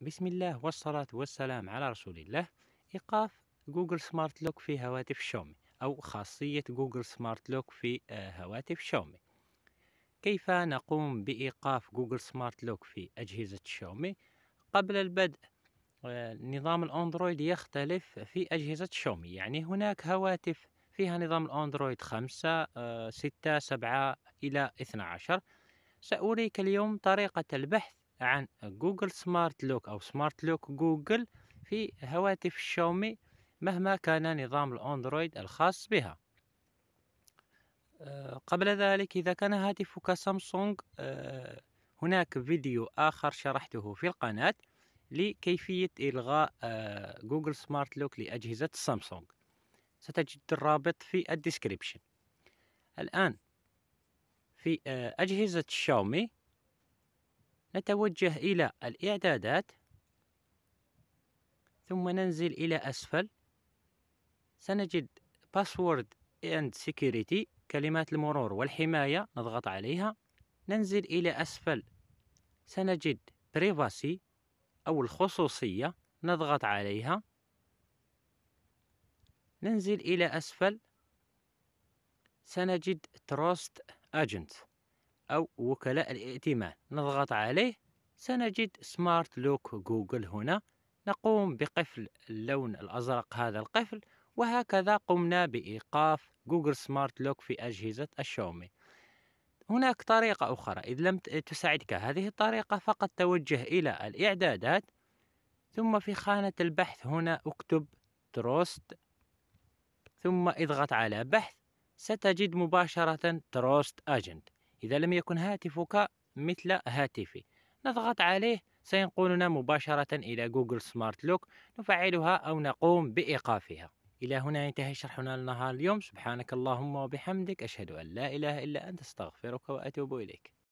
بسم الله والصلاة والسلام على رسول الله إيقاف جوجل سمارت لوك في هواتف شاومي أو خاصية جوجل سمارت لوك في آه، هواتف شاومي كيف نقوم بإيقاف جوجل سمارت لوك في أجهزة شاومي قبل البدء آه، نظام الأندرويد يختلف في أجهزة شاومي يعني هناك هواتف فيها نظام الأندرويد خمسة آه، ستة سبعة إلى اثنا عشر سأريك اليوم طريقة البحث عن جوجل سمارت لوك أو سمارت لوك جوجل في هواتف شاومي مهما كان نظام الأندرويد الخاص بها آه، قبل ذلك إذا كان هاتفك سامسونج آه، هناك فيديو آخر شرحته في القناة لكيفية إلغاء جوجل سمارت لوك لأجهزة سامسونج ستجد الرابط في الديسكريبشن الآن في آه، أجهزة شاومي نتوجه إلى الإعدادات ثم ننزل إلى أسفل سنجد Password and security كلمات المرور والحماية نضغط عليها ننزل إلى أسفل سنجد privacy أو الخصوصية نضغط عليها ننزل إلى أسفل سنجد Trust Agent أو وكلاء الائتمان نضغط عليه سنجد سمارت لوك جوجل هنا نقوم بقفل اللون الأزرق هذا القفل وهكذا قمنا بإيقاف جوجل سمارت لوك في أجهزة الشاومي هناك طريقة أخرى إذا لم تساعدك هذه الطريقة فقط توجه إلى الإعدادات ثم في خانة البحث هنا اكتب تروست ثم اضغط على بحث ستجد مباشرة تروست أجنت إذا لم يكن هاتفك مثل هاتفي نضغط عليه سينقلنا مباشرة إلى جوجل سمارت لوك نفعلها أو نقوم بإيقافها إلى هنا ينتهي شرحنا لنهار اليوم سبحانك اللهم وبحمدك أشهد أن لا إله إلا أنت أستغفرك وأتوب إليك